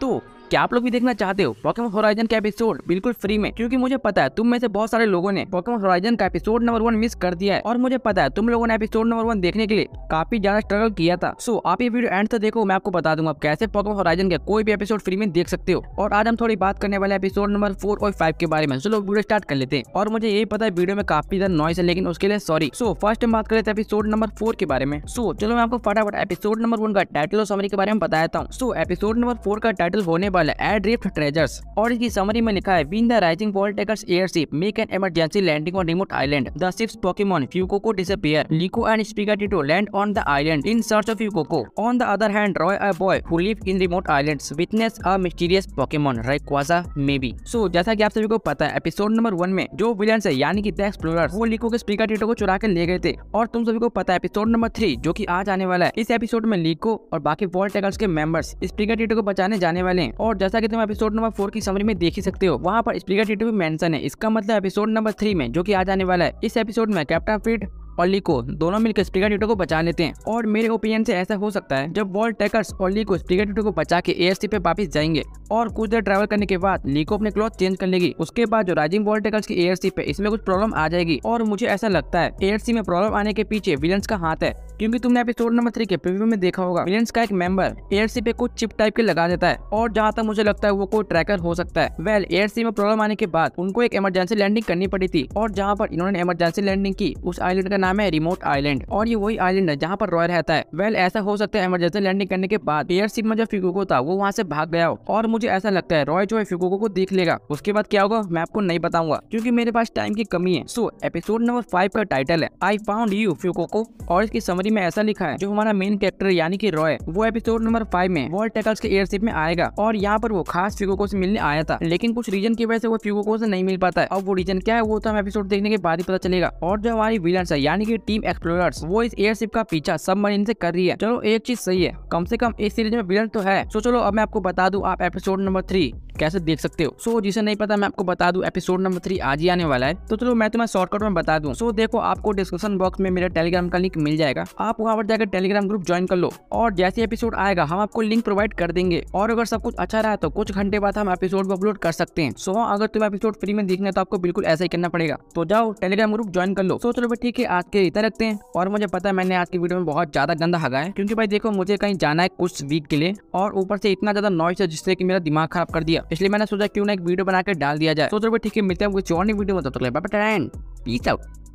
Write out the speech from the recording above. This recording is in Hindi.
YouTube. क्या आप लोग भी देखना चाहते हो पॉकेमोन होराइजन का एपिसोड बिल्कुल फ्री में क्योंकि मुझे पता है तुम में से बहुत सारे लोगों ने पॉकेमोन होराइजन का एपिसोड नंबर वन मिस कर दिया है और मुझे पता है तुम लोगों ने एपिसोड नंबर वन देखने के लिए काफी ज्यादा स्ट्रगल किया था सो आप ये वीडियो एंड तक देखो मैं आपको बता दूंगा आप कैसे पॉकेमोन होराइजन का कोई भी एपिसोड फ्री में देख सकते हो और आज हम थोड़ी बात करने वाले एपिसोड नंबर फोर और फाइव के बारे में लोग वीडियो स्टार्ट कर लेते हैं और मुझे यही पता है वीडियो में काफी ज्यादा नॉइस है लेकिन उसके लिए सॉरी सो फर्स्ट हम बात कर लेते हैं एपिसोड नंबर फोर के बारे में सो चलो मैं आपको फटाफट एपिसोड नंबर वन का टाइटल और समरी के बारे में बताया हूँ सो एपिसोड नंबर फोर का टाइटल होने अवेलेबल है एड्रिफ्ट ट्रेजर्स और इसकी समरी में लिखा है been the rising Volt Tackers airship make an emergency landing on remote island the ships Pokemon Fuecoco disappear Liko and Sprigatito land on the island in search of Fuecoco on the other hand Roy a boy who live in remote island witness a mysterious Pokemon Rayquaza maybe so जैसा की आप सभी को पता है एपिसोड नंबर वन में जो विलियन है यानी कि द एक्सप्लोरर वो लिको के स्पीकर टीटो को चुरा कर ले गए थे और तुम सभी को पता है एपिसोड नंबर थ्री जो की आज आने वाला है इस एपिसोड में लिको और बाकी वॉल्ट टेकर्स के मेंबर्स स्पीकर टीटो को बचाने जाने वाले हैं और जैसा कि तुम एपिसोड नंबर फोर की समरी में देख ही सकते हो वहाँ पर स्पीकर टीटू भी मेंशन है इसका मतलब एपिसोड नंबर थ्री में जो कि आ जाने वाला है इस एपिसोड में कैप्टन फिट और लीको दोनों मिलकर स्प्रिगर टीटो को बचा लेते हैं और मेरे ओपिनियन से ऐसा हो सकता है जब वॉल टेकर्स और लीको स्प्रिगर टीटो को बचा के ए पे वापस जाएंगे और कुछ देर ट्रैवल करने के बाद निको अपने क्लॉथ चेंज कर लेगी उसके बाद जो राइजिंग वोल्टेकल्स की एयरशिप पे इसमें कुछ प्रॉब्लम आ जाएगी और मुझे ऐसा लगता है एयरसी में प्रॉब्लम आने के पीछे विलियंस का हाथ है क्योंकि तुमने एपिसोड नंबर थ्री के प्रीव्यू में देखा होगा विलियंस का एक मेंबर एयरसी पे कुछ चिप टाइप के लगा देता है और जहाँ तक मुझे लगता है वो कोई ट्रैकर हो सकता है वेल एयरसी में प्रॉब्लम आने के बाद उनको एक इमरजेंसी लैंडिंग करनी पड़ी थी और जहाँ पर इन्होंने इमरजेंसी लैंडिंग की उस आईलैंड का नाम है रिमोट आइलैंड और ये वही आइलैंड है जहाँ पर रॉय रहता है वेल ऐसा हो सकता है इमरजेंसी लैंडिंग करने के बाद एयरशिप में जो फिगोको था वो वहाँ से भाग गया और मुझे ऐसा लगता है रॉय जो है फ्यूगो को देख लेगा उसके बाद क्या होगा मैं आपको नहीं बताऊंगा क्योंकि मेरे पास टाइम की कमी है सो एपिसोड नंबर फाइव का टाइटल है आई फाउंड यू फ्यूको और इसकी समरी में ऐसा लिखा है जो हमारा मेन कैरेक्टर यानी कि रॉय वो एपिसोड नंबर फाइव में वर्ल्ड टेकल्स के एयरशिप में आएगा और यहाँ पर वो खास फ्यूगो से मिलने आया था लेकिन कुछ रीजन की वजह से वो फ्यूगो से नहीं मिल पाता है और वो रीजन क्या है वो तो हम एपिसोड देखने के बाद ही पता चलेगा और जो हमारी विलर्स है यानी की टीम एक्सप्लोरर्स वो इस एयरशिप का पीछा सब मरीन से कर रही है चलो एक चीज सही है कम से कम इस सीरीज में विलन तो है सो चलो अब मैं आपको बता दू आप एपिसोड episode number 3 कैसे देख सकते हो सो जिसे नहीं पता मैं आपको बता दूं एपिसोड नंबर थ्री आज ही आने वाला है तो चलो मैं तुम्हें शॉर्टकट में बता दूं सो देखो आपको डिस्क्रिप्शन बॉक्स में मेरा टेलीग्राम का लिंक मिल जाएगा आप वहाँ पर जाकर टेलीग्राम ग्रुप ज्वाइन कर लो और जैसे एपिसोड आएगा हम आपको लिंक प्रोवाइड कर देंगे और अगर सब कुछ अच्छा रहा तो कुछ घंटे बाद हम एपिसोड को अपलोड कर सकते हैं सो अगर तुम्हें एपिसोड फ्री में देखना है तो आपको बिल्कुल ऐसा ही करना पड़ेगा तो जाओ टेलीग्राम ग्रुप ज्वाइन कर लो सो चलो भाई ठीक है आज के इतना रखते हैं और मुझे पता है मैंने आज की वीडियो में बहुत ज्यादा गंदा हगा है क्योंकि भाई देखो मुझे कहीं जाना है कुछ वीक के लिए और ऊपर से इतना ज्यादा नॉइस है जिससे कि मेरा दिमाग खराब कर दिया इसलिए मैंने सोचा क्यों ना एक वीडियो बनाकर डाल दिया जाए सोच रहे ठीक है मिलते हैं